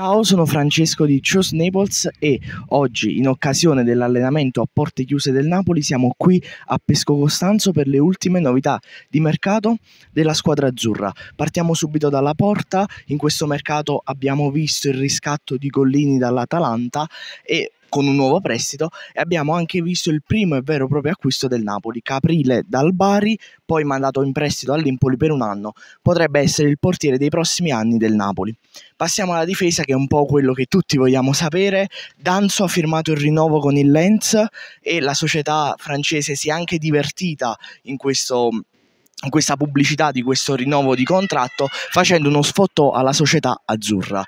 Ciao, sono Francesco di Choose Naples e oggi, in occasione dell'allenamento a porte chiuse del Napoli, siamo qui a Pesco Costanzo per le ultime novità di mercato della squadra azzurra. Partiamo subito dalla porta, in questo mercato abbiamo visto il riscatto di Collini dall'Atalanta e con un nuovo prestito e abbiamo anche visto il primo e vero e proprio acquisto del Napoli, Caprile dal Bari, poi mandato in prestito all'Impoli per un anno. Potrebbe essere il portiere dei prossimi anni del Napoli. Passiamo alla difesa che è un po' quello che tutti vogliamo sapere. Danzo ha firmato il rinnovo con il Lens e la società francese si è anche divertita in questo questa pubblicità di questo rinnovo di contratto facendo uno sfotto alla società azzurra.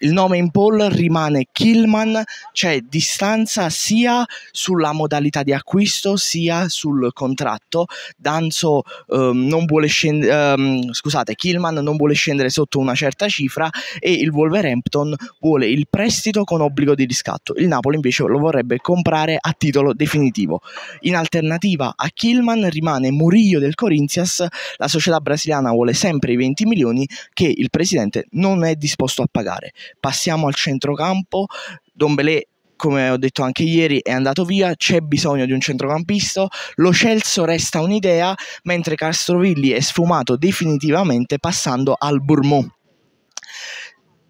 Il nome in poll rimane Killman, c'è distanza sia sulla modalità di acquisto sia sul contratto. Danzo ehm, non vuole scendere, ehm, scusate, Killman non vuole scendere sotto una certa cifra e il Wolverhampton vuole il prestito con obbligo di riscatto. Il Napoli invece lo vorrebbe comprare a titolo definitivo. In alternativa a Killman rimane Murillo del Corinzias Petrobras, la società brasiliana vuole sempre i 20 milioni che il presidente non è disposto a pagare. Passiamo al centrocampo, Don Dombelé come ho detto anche ieri, è andato via, c'è bisogno di un centrocampista, lo Celso resta un'idea, mentre Castrovilli è sfumato definitivamente passando al Bourmont.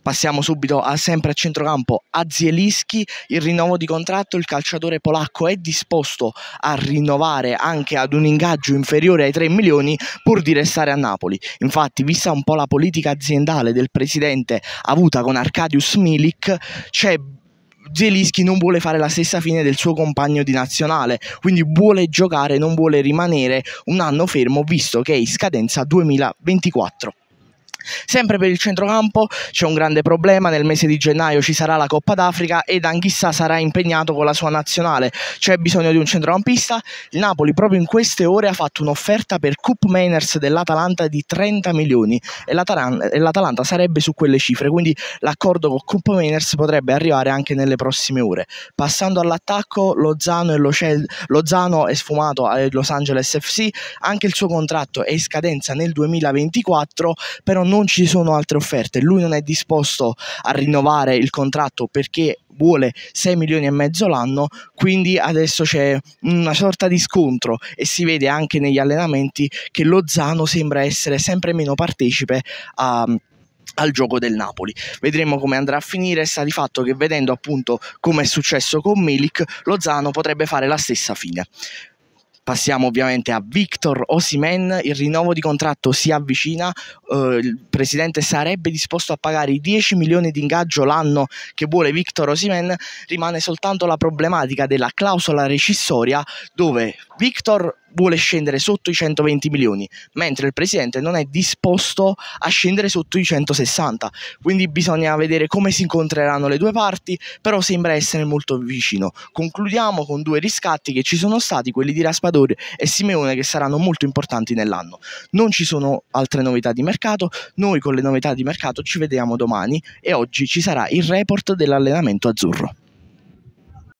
Passiamo subito a sempre a centrocampo a Zielinski, il rinnovo di contratto, il calciatore polacco è disposto a rinnovare anche ad un ingaggio inferiore ai 3 milioni pur di restare a Napoli. Infatti, vista un po' la politica aziendale del presidente avuta con Arkadius Milik, c'è Zelischi non vuole fare la stessa fine del suo compagno di nazionale, quindi vuole giocare, non vuole rimanere un anno fermo visto che è in scadenza 2024. Sempre per il centrocampo c'è un grande problema, nel mese di gennaio ci sarà la Coppa d'Africa ed Anchissà sarà impegnato con la sua nazionale, c'è bisogno di un centrocampista, il Napoli proprio in queste ore ha fatto un'offerta per Coop Mainers dell'Atalanta di 30 milioni e l'Atalanta sarebbe su quelle cifre, quindi l'accordo con Coop Mainers potrebbe arrivare anche nelle prossime ore. Passando all'attacco, Lozano, Lozano è sfumato ai Los Angeles FC, anche il suo contratto è in scadenza nel 2024, però non non ci sono altre offerte, lui non è disposto a rinnovare il contratto perché vuole 6 milioni e mezzo l'anno, quindi adesso c'è una sorta di scontro e si vede anche negli allenamenti che Lozano sembra essere sempre meno partecipe a al gioco del Napoli. Vedremo come andrà a finire, sta di fatto che vedendo appunto come è successo con Milik, Lozano potrebbe fare la stessa fine. Passiamo ovviamente a Victor Osimen, il rinnovo di contratto si avvicina, eh, il presidente sarebbe disposto a pagare i 10 milioni di ingaggio l'anno che vuole Victor Osimen, rimane soltanto la problematica della clausola recissoria dove Victor vuole scendere sotto i 120 milioni, mentre il presidente non è disposto a scendere sotto i 160. Quindi bisogna vedere come si incontreranno le due parti, però sembra essere molto vicino. Concludiamo con due riscatti che ci sono stati, quelli di Raspadori e Simeone, che saranno molto importanti nell'anno. Non ci sono altre novità di mercato, noi con le novità di mercato ci vediamo domani e oggi ci sarà il report dell'allenamento azzurro.